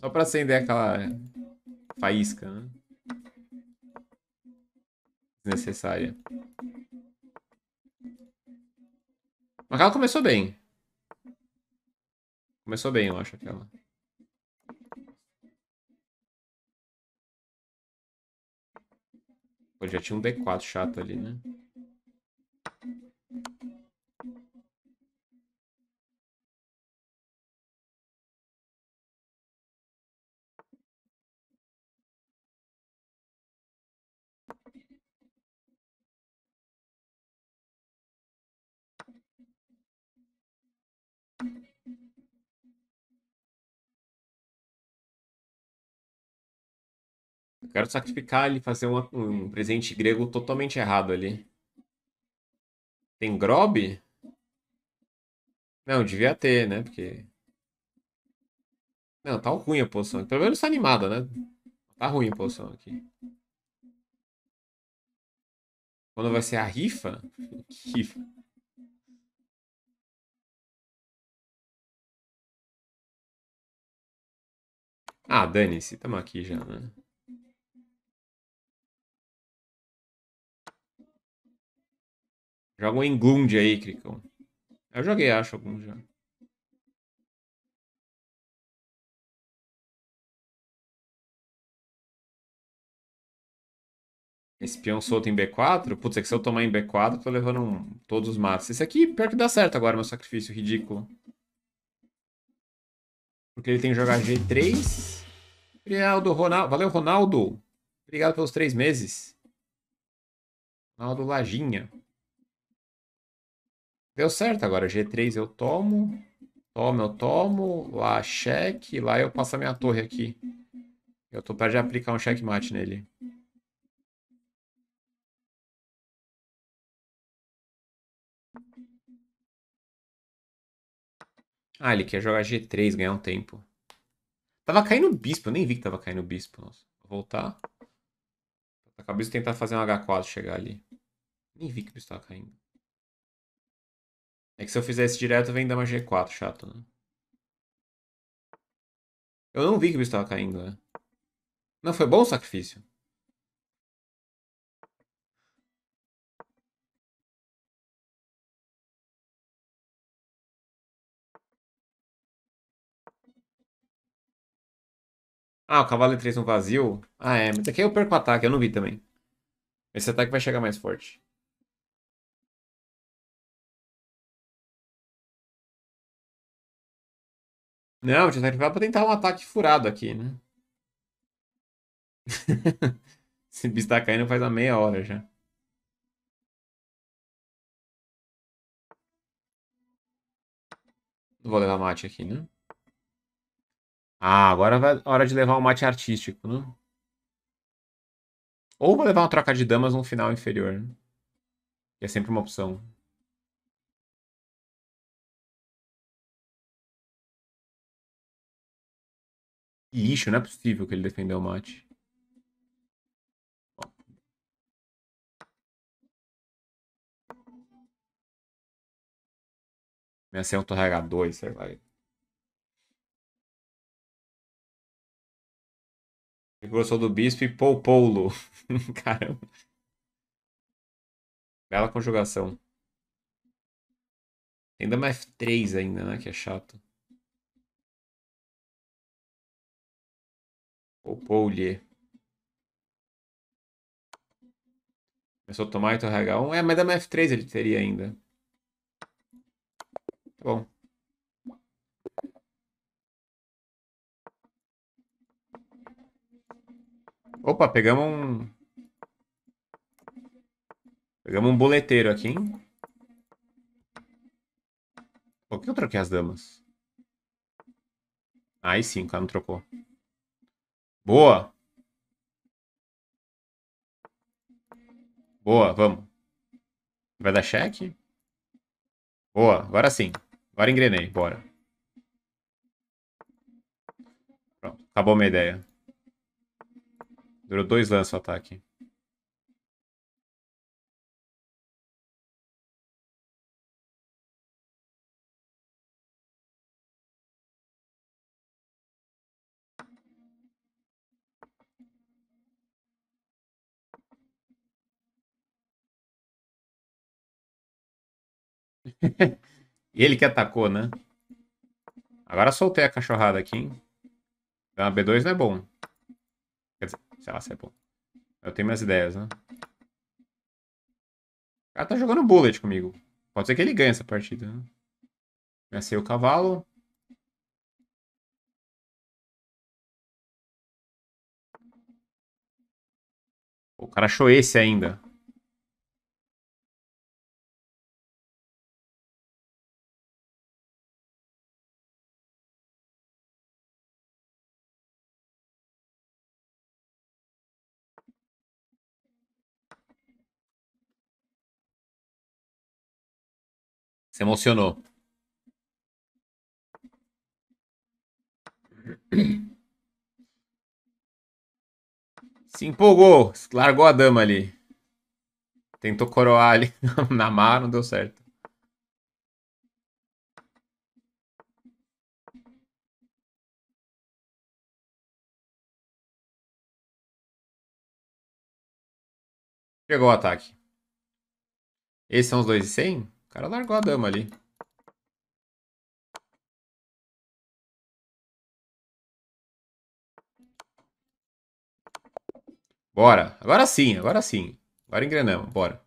Só pra acender aquela faísca, né? Desnecessária. Mas ela começou bem. Começou bem, eu acho, aquela. Pô, já tinha um D4 chato ali, né? Eu quero sacrificar ele, fazer uma, um hum. presente grego totalmente errado ali. Tem grob? Não, devia ter, né? Porque. Não, tá ruim a posição. Pelo menos tá animada, né? Tá ruim a posição aqui. Quando vai ser a rifa? rifa. Ah, dane-se, tamo aqui já, né? Joga um Englund aí, Cricão. Eu joguei, acho, algum já. Espião solto em B4? Putz, é que se eu tomar em B4, tô levando um... todos os matos. Esse aqui, pior que dá certo agora, meu sacrifício ridículo. Porque ele tem que jogar G3. Ronaldo, Ronaldo. Valeu, Ronaldo. Obrigado pelos três meses. Ronaldo Lajinha. Deu certo agora. G3 eu tomo. Tomo, eu tomo. Lá cheque. Lá eu passo a minha torre aqui. Eu tô perto de aplicar um checkmate nele. Ah, ele quer jogar G3, ganhar um tempo. Tava caindo bispo, eu nem vi que tava caindo bispo. Nossa. Vou voltar. Acabei de tentar fazer um H4 chegar ali. Nem vi que o bispo tava caindo. É que se eu fizesse direto, vem dar uma G4, chato, né? Eu não vi que o bicho tava caindo, né? Não, foi bom o sacrifício. Ah, o cavalo e 3 no vazio? Ah, é. Mas aqui eu perco o ataque, eu não vi também. Esse ataque vai chegar mais forte. Não, tinha sacrificado pra tentar um ataque furado aqui, né? Esse bicho tá caindo faz a meia hora já. Não vou levar mate aqui, né? Ah, agora vai hora de levar um mate artístico, né? Ou vou levar uma troca de damas no final inferior. Né? Que é sempre uma opção. Que lixo, não é possível que ele defendeu o mate. Minha senha auto-RH2, é sei lá. Ele gostou do bispo e poupou-lo. Caramba. Bela conjugação. Ainda mais F3 ainda, né? Que é chato. Poupou-lhe. Começou a tomar e torre H1. É, mas dama é F3 ele teria ainda. Tá bom. Opa, pegamos um... Pegamos um boleteiro aqui, hein? Por que eu troquei as damas? Aí sim, o cara não trocou. Boa. Boa, vamos. Vai dar cheque? Boa, agora sim. Agora engrenei, bora. Pronto, acabou minha ideia. Durou dois lances o ataque. Ele que atacou, né? Agora soltei a cachorrada aqui, hein? Então, a B2 não é bom. Quer dizer, sei lá se é bom. Eu tenho minhas ideias, né? O cara tá jogando bullet comigo. Pode ser que ele ganhe essa partida, né? o cavalo. O cara achou esse ainda. Se emocionou. Se empolgou, largou a dama ali. Tentou coroar ali na mar, não deu certo. Chegou o ataque. Esses são os dois e 100? O cara largou a dama ali. Bora. Agora sim, agora sim. Agora engrenamos, bora.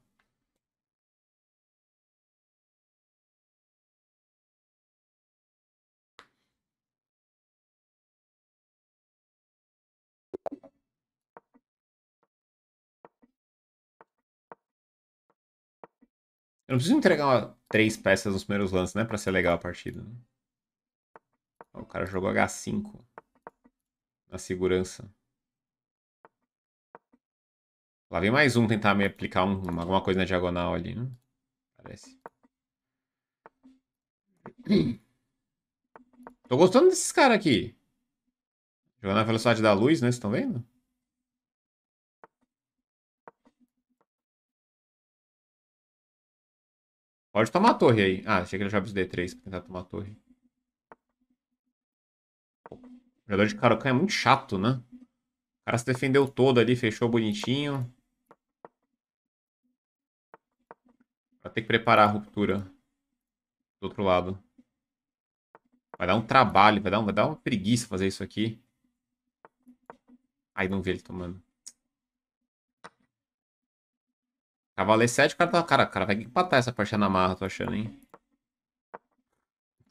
Eu não preciso entregar uma, três peças nos primeiros lances, né? Pra ser legal a partida. Né? O cara jogou H5. Na segurança. Lá vem mais um tentar me aplicar um, alguma coisa na diagonal ali, né? Parece. Tô gostando desses caras aqui. Jogando na velocidade da luz, né? Vocês estão vendo? Pode tomar a torre aí. Ah, achei que ele achava os D3 pra tentar tomar a torre. O jogador de Karokan é muito chato, né? O cara se defendeu todo ali, fechou bonitinho. Vai ter que preparar a ruptura do outro lado. Vai dar um trabalho, vai dar, um, vai dar uma preguiça fazer isso aqui. Aí não vê ele tomando. Cavaleiro 7, o cara tá. Cara, cara, vai empatar essa partida na marra, tô achando, hein?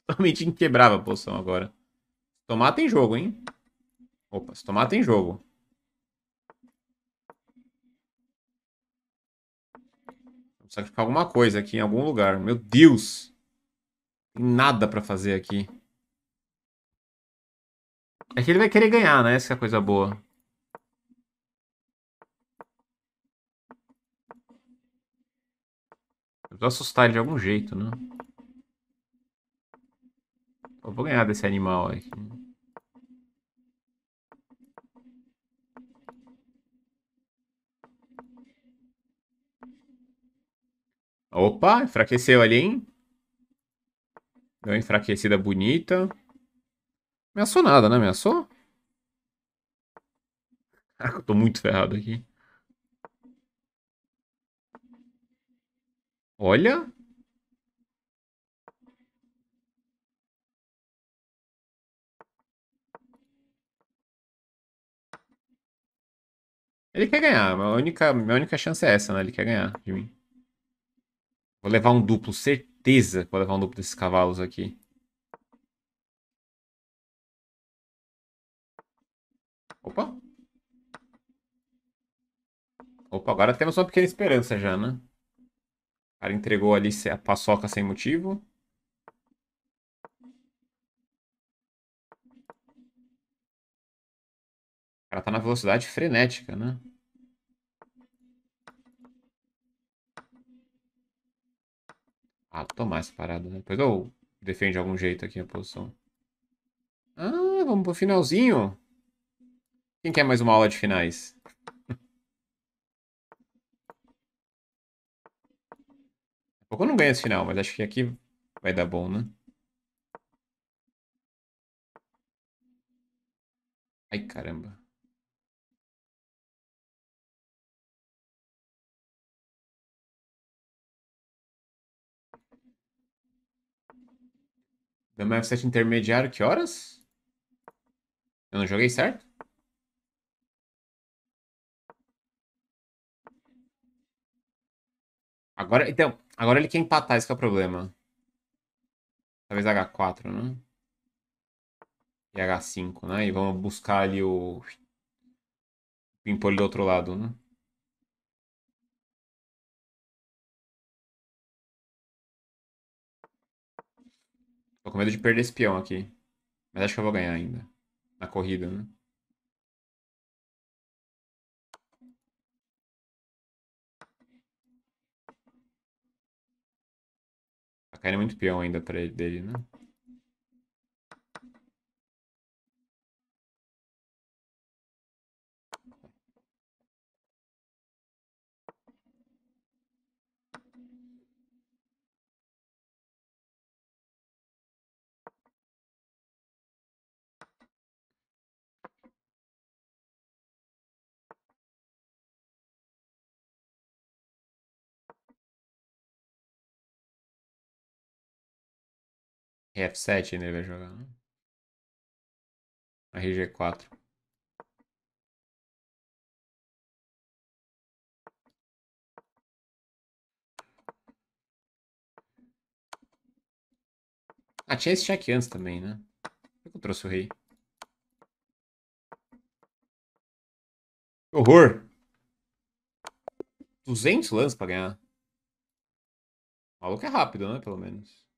Totalmente inquebrável a posição agora. Se tomar tem jogo, hein? Opa, se tomar tem jogo. Vou sacrificar alguma coisa aqui em algum lugar. Meu Deus! Tem nada pra fazer aqui. É que ele vai querer ganhar, né? Essa é a coisa boa. assustar ele de algum jeito, né? Eu vou ganhar desse animal aqui. Opa, enfraqueceu ali, hein? Deu uma enfraquecida bonita. Ameaçou nada, né? Ameaçou? Caraca, eu tô muito ferrado aqui. Olha. Ele quer ganhar. A única, minha única chance é essa, né? Ele quer ganhar de mim. Vou levar um duplo, certeza. Vou levar um duplo desses cavalos aqui. Opa. Opa, agora temos uma pequena esperança já, né? cara entregou ali a paçoca sem motivo. O cara tá na velocidade frenética, né? Ah, tomar essa parada, né? Depois eu defendo de algum jeito aqui a posição. Ah, vamos pro finalzinho. Quem quer mais uma aula de finais? Pouco não ganha esse final, mas acho que aqui vai dar bom, né? Ai, caramba. Dama F7 intermediário, que horas? Eu não joguei certo? Agora, então, agora ele quer empatar, isso que é o problema. Talvez H4, né? E H5, né? E vamos buscar ali o... Impor do outro lado, né? Tô com medo de perder esse peão aqui. Mas acho que eu vou ganhar ainda. Na corrida, né? Tá é muito peão ainda pra ele, dele, né? rf 7 ainda ele vai jogar, né? RG4. Ah, tinha esse check antes também, né? Por que eu trouxe o rei? Que horror! 200 lances pra ganhar. O maluco é rápido, né? Pelo menos.